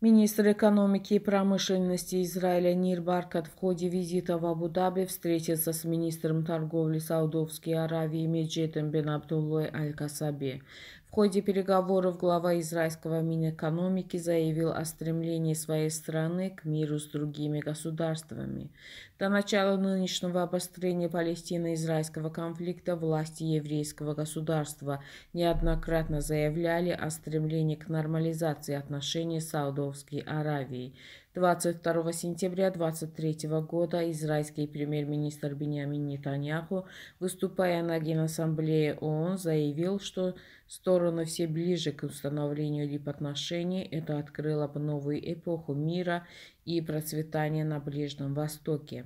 Министр экономики и промышленности Израиля Нир Баркат в ходе визита в Абу-Даби встретился с министром торговли Саудовской Аравии Меджетом Бен Абдуллой Аль-Касаби. В ходе переговоров глава израильского Минэкономики заявил о стремлении своей страны к миру с другими государствами. До начала нынешнего обострения палестино-израильского конфликта власти еврейского государства неоднократно заявляли о стремлении к нормализации отношений с Саудовской Аравией. 22 сентября 2023 года израильский премьер-министр Бениамин Нетаньяху, выступая на Генассамблее ООН, заявил, что стороны все ближе к установлению дипотношений. Это открыло новую эпоху мира и процветания на Ближнем Востоке.